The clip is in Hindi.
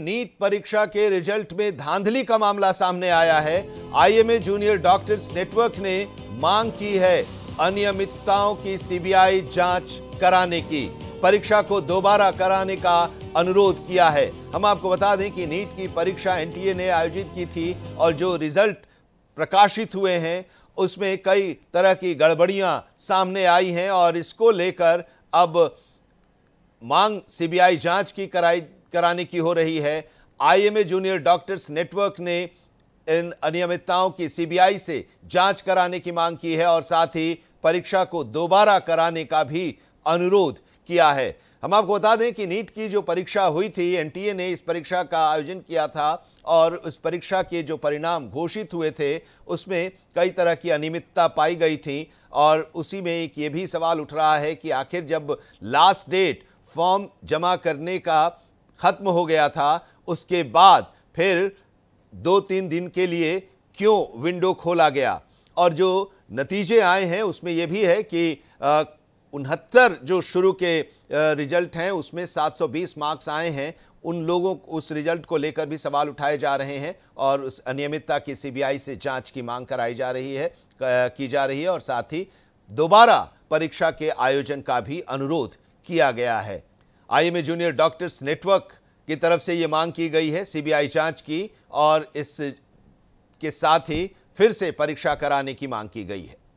नीट परीक्षा के रिजल्ट में धांधली का मामला सामने आया है आईएमए जूनियर डॉक्टर्स नेटवर्क ने मांग की है अनियमितताओं की सीबीआई जांच कराने की परीक्षा को दोबारा कराने का अनुरोध किया है हम आपको बता दें कि नीट की परीक्षा एनटीए ने आयोजित की थी और जो रिजल्ट प्रकाशित हुए हैं उसमें कई तरह की गड़बड़ियां सामने आई हैं और इसको लेकर अब मांग सीबीआई जांच की कराई कराने की हो रही है आईएमए जूनियर डॉक्टर्स नेटवर्क ने इन अनियमितताओं की सीबीआई से जांच कराने की मांग की है और साथ ही परीक्षा को दोबारा कराने का भी अनुरोध किया है हम आपको बता दें कि नीट की जो परीक्षा हुई थी एनटीए ने इस परीक्षा का आयोजन किया था और उस परीक्षा के जो परिणाम घोषित हुए थे उसमें कई तरह की अनियमितता पाई गई थी और उसी में एक ये भी सवाल उठ रहा है कि आखिर जब लास्ट डेट फॉर्म जमा करने का ख़त्म हो गया था उसके बाद फिर दो तीन दिन के लिए क्यों विंडो खोला गया और जो नतीजे आए हैं उसमें यह भी है कि उनहत्तर जो शुरू के रिजल्ट हैं उसमें 720 मार्क्स आए हैं उन लोगों उस रिजल्ट को लेकर भी सवाल उठाए जा रहे हैं और उस अनियमितता की सीबीआई से जांच की मांग कराई जा रही है की जा रही है और साथ ही दोबारा परीक्षा के आयोजन का भी अनुरोध किया गया है आईएमए जूनियर डॉक्टर्स नेटवर्क की तरफ से ये मांग की गई है सीबीआई जांच की और इस के साथ ही फिर से परीक्षा कराने की मांग की गई है